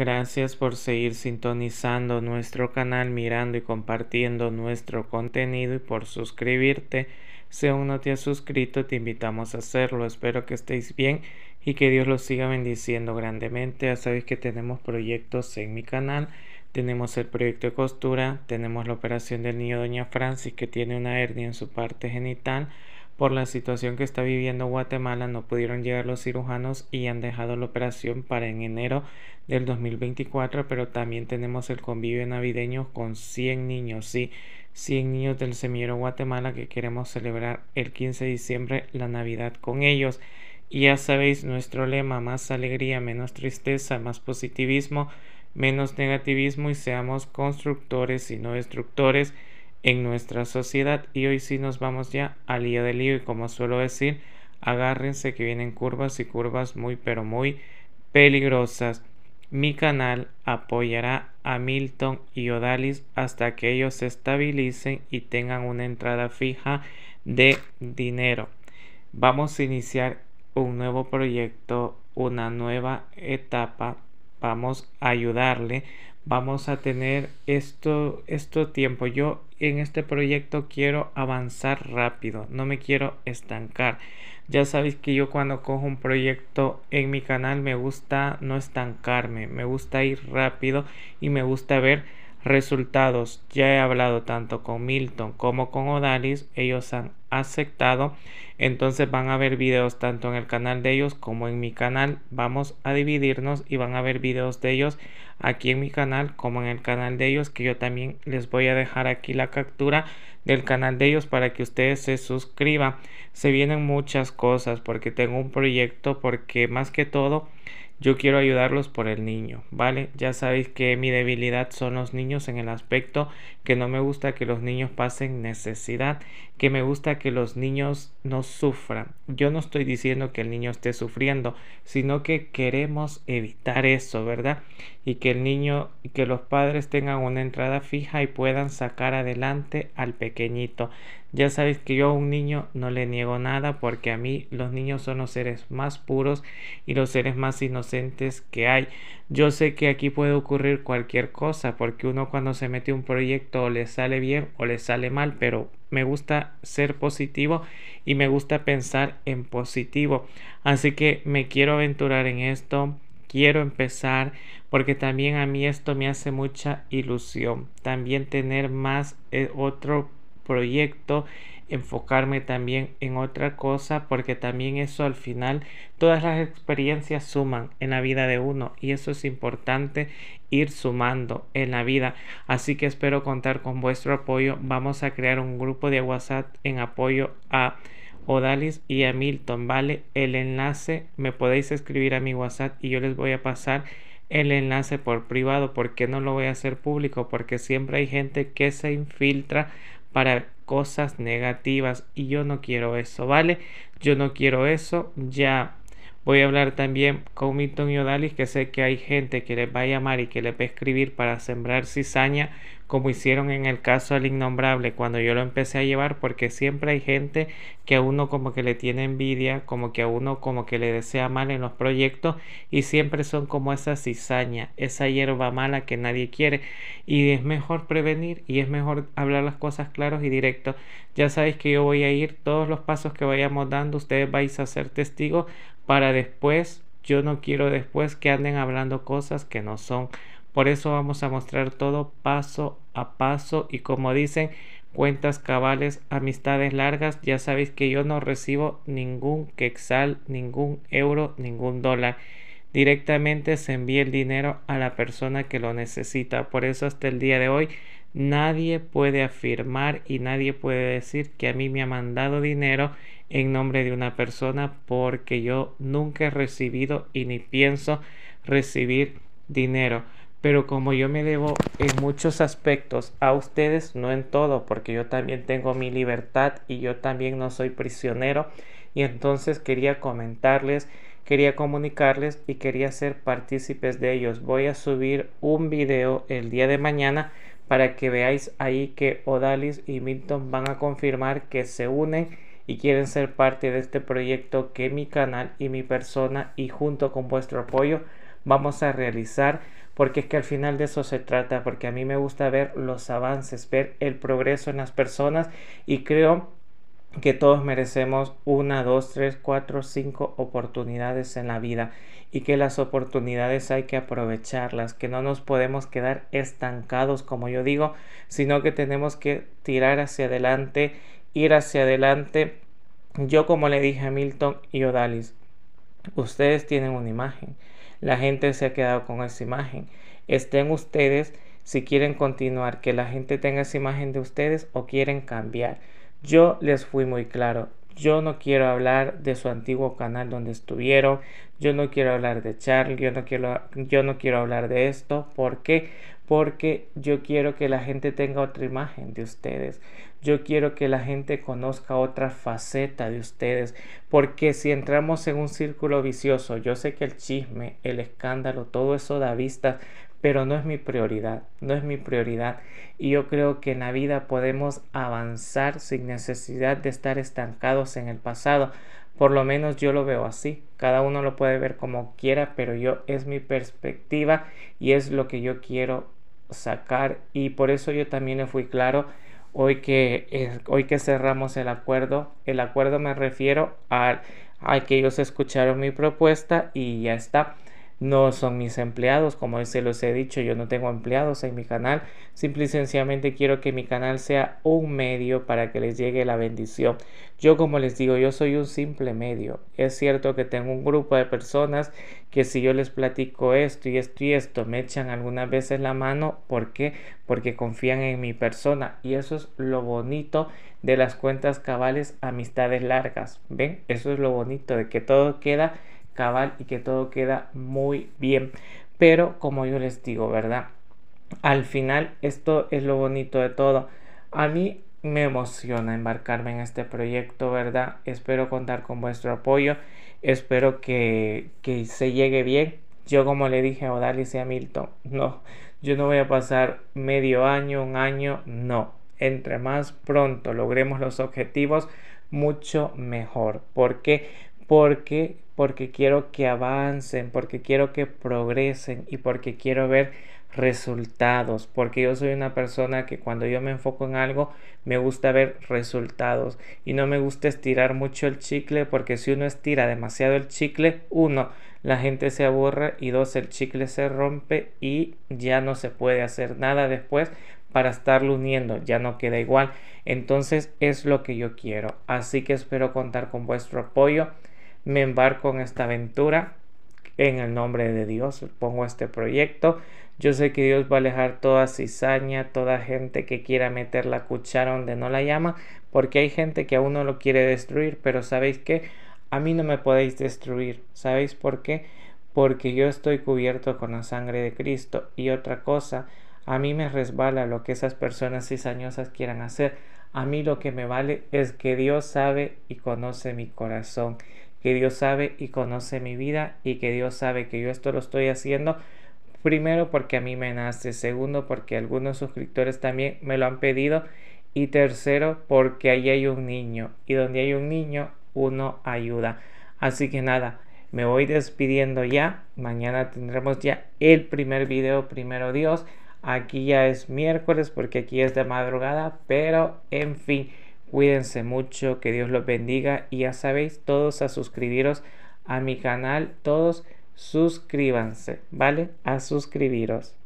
Gracias por seguir sintonizando nuestro canal, mirando y compartiendo nuestro contenido y por suscribirte. Si aún no te has suscrito, te invitamos a hacerlo. Espero que estéis bien y que Dios los siga bendiciendo grandemente. Ya sabéis que tenemos proyectos en mi canal. Tenemos el proyecto de costura, tenemos la operación del niño Doña Francis que tiene una hernia en su parte genital por la situación que está viviendo Guatemala no pudieron llegar los cirujanos y han dejado la operación para en enero del 2024, pero también tenemos el convivio navideño con 100 niños, sí, 100 niños del semillero Guatemala que queremos celebrar el 15 de diciembre la Navidad con ellos. Y ya sabéis nuestro lema, más alegría, menos tristeza, más positivismo, menos negativismo y seamos constructores y no destructores en nuestra sociedad. Y hoy sí nos vamos ya al lío del lío y como suelo decir, agárrense que vienen curvas y curvas muy pero muy peligrosas. Mi canal apoyará a Milton y Odalis hasta que ellos se estabilicen y tengan una entrada fija de dinero. Vamos a iniciar un nuevo proyecto, una nueva etapa vamos a ayudarle, vamos a tener esto, esto tiempo. Yo en este proyecto quiero avanzar rápido, no me quiero estancar. Ya sabéis que yo cuando cojo un proyecto en mi canal me gusta no estancarme, me gusta ir rápido y me gusta ver resultados. Ya he hablado tanto con Milton como con Odalis, ellos han aceptado entonces van a ver videos tanto en el canal de ellos como en mi canal vamos a dividirnos y van a ver videos de ellos aquí en mi canal como en el canal de ellos que yo también les voy a dejar aquí la captura del canal de ellos para que ustedes se suscriban se vienen muchas cosas porque tengo un proyecto porque más que todo yo quiero ayudarlos por el niño, ¿vale? Ya sabéis que mi debilidad son los niños en el aspecto que no me gusta que los niños pasen necesidad, que me gusta que los niños no sufran. Yo no estoy diciendo que el niño esté sufriendo, sino que queremos evitar eso, ¿verdad? Y que el niño, que los padres tengan una entrada fija y puedan sacar adelante al pequeñito. Ya sabéis que yo a un niño no le niego nada porque a mí los niños son los seres más puros y los seres más inocentes que hay. Yo sé que aquí puede ocurrir cualquier cosa porque uno cuando se mete un proyecto o le sale bien o le sale mal, pero me gusta ser positivo y me gusta pensar en positivo. Así que me quiero aventurar en esto, quiero empezar porque también a mí esto me hace mucha ilusión. También tener más eh, otro proyecto, enfocarme también en otra cosa, porque también eso al final, todas las experiencias suman en la vida de uno y eso es importante ir sumando en la vida. Así que espero contar con vuestro apoyo. Vamos a crear un grupo de WhatsApp en apoyo a... Odalis y a Milton, ¿vale? El enlace me podéis escribir a mi WhatsApp y yo les voy a pasar el enlace por privado. porque no lo voy a hacer público? Porque siempre hay gente que se infiltra para cosas negativas y yo no quiero eso, ¿vale? Yo no quiero eso, ya Voy a hablar también con Milton y Odalis, que sé que hay gente que les va a llamar y que les va a escribir para sembrar cizaña, como hicieron en el caso del innombrable, cuando yo lo empecé a llevar, porque siempre hay gente que a uno como que le tiene envidia, como que a uno como que le desea mal en los proyectos, y siempre son como esa cizaña, esa hierba mala que nadie quiere. Y es mejor prevenir y es mejor hablar las cosas claras y directos. Ya sabéis que yo voy a ir todos los pasos que vayamos dando, ustedes vais a ser testigos para después. Yo no quiero después que anden hablando cosas que no son. Por eso vamos a mostrar todo paso a paso y como dicen, cuentas cabales, amistades largas. Ya sabéis que yo no recibo ningún quexal, ningún euro, ningún dólar. Directamente se envía el dinero a la persona que lo necesita. Por eso hasta el día de hoy nadie puede afirmar y nadie puede decir que a mí me ha mandado dinero en nombre de una persona porque yo nunca he recibido y ni pienso recibir dinero. Pero como yo me debo en muchos aspectos a ustedes, no en todo, porque yo también tengo mi libertad y yo también no soy prisionero. Y entonces quería comentarles, quería comunicarles y quería ser partícipes de ellos. Voy a subir un video el día de mañana para que veáis ahí que Odalis y Milton van a confirmar que se unen y quieren ser parte de este proyecto que mi canal y mi persona y junto con vuestro apoyo vamos a realizar porque es que al final de eso se trata porque a mí me gusta ver los avances ver el progreso en las personas y creo que todos merecemos una, dos, tres, cuatro, cinco oportunidades en la vida y que las oportunidades hay que aprovecharlas, que no nos podemos quedar estancados, como yo digo, sino que tenemos que tirar hacia adelante ir hacia adelante. Yo como le dije a Milton y Odalis, ustedes tienen una imagen. La gente se ha quedado con esa imagen. Estén ustedes si quieren continuar, que la gente tenga esa imagen de ustedes o quieren cambiar. Yo les fui muy claro. Yo no quiero hablar de su antiguo canal donde estuvieron. Yo no quiero hablar de Charlie. Yo no quiero, yo no quiero hablar de esto. porque porque yo quiero que la gente tenga otra imagen de ustedes. Yo quiero que la gente conozca otra faceta de ustedes, porque si entramos en un círculo vicioso, yo sé que el chisme, el escándalo, todo eso da vistas, pero no es mi prioridad, no es mi prioridad. Y yo creo que en la vida podemos avanzar sin necesidad de estar estancados en el pasado. Por lo menos yo lo veo así. Cada uno lo puede ver como quiera, pero yo es mi perspectiva y es lo que yo quiero sacar y por eso yo también le fui claro hoy que, hoy que cerramos el acuerdo. El acuerdo me refiero a, a que ellos escucharon mi propuesta y ya está no son mis empleados, como se este los he dicho, yo no tengo empleados en mi canal, simple y sencillamente quiero que mi canal sea un medio para que les llegue la bendición. Yo como les digo, yo soy un simple medio. Es cierto que tengo un grupo de personas que si yo les platico esto y esto y esto, me echan algunas veces la mano, ¿por qué? Porque confían en mi persona y eso es lo bonito de las cuentas cabales amistades largas. ¿Ven? Eso es lo bonito de que todo queda y que todo queda muy bien. Pero como yo les digo, ¿verdad? Al final esto es lo bonito de todo. A mí me emociona embarcarme en este proyecto, ¿verdad? Espero contar con vuestro apoyo. Espero que, se llegue bien. Yo como le dije a Odalis y a Milton, no, yo no voy a pasar medio año, un año, no. Entre más pronto logremos los objetivos, mucho mejor. porque Porque porque quiero que avancen, porque quiero que progresen y porque quiero ver resultados, porque yo soy una persona que cuando yo me enfoco en algo me gusta ver resultados y no me gusta estirar mucho el chicle porque si uno estira demasiado el chicle, uno, la gente se aburre y dos, el chicle se rompe y ya no se puede hacer nada después para estarlo uniendo, ya no queda igual. Entonces es lo que yo quiero, así que espero contar con vuestro apoyo me embarco en esta aventura en el nombre de Dios. Pongo este proyecto. Yo sé que Dios va a alejar toda cizaña, toda gente que quiera meter la cuchara donde no la llama, porque hay gente que aún no lo quiere destruir, pero sabéis que a mí no me podéis destruir. ¿Sabéis por qué? Porque yo estoy cubierto con la sangre de Cristo. Y otra cosa, a mí me resbala lo que esas personas cizañosas quieran hacer. A mí lo que me vale es que Dios sabe y conoce mi corazón que Dios sabe y conoce mi vida y que Dios sabe que yo esto lo estoy haciendo. Primero porque a mí me nace, segundo porque algunos suscriptores también me lo han pedido y tercero porque ahí hay un niño y donde hay un niño uno ayuda. Así que nada, me voy despidiendo ya. Mañana tendremos ya el primer video, primero Dios. Aquí ya es miércoles porque aquí es de madrugada, pero en fin. Cuídense mucho, que Dios los bendiga y ya sabéis todos a suscribiros a mi canal, todos suscríbanse, ¿vale? A suscribiros.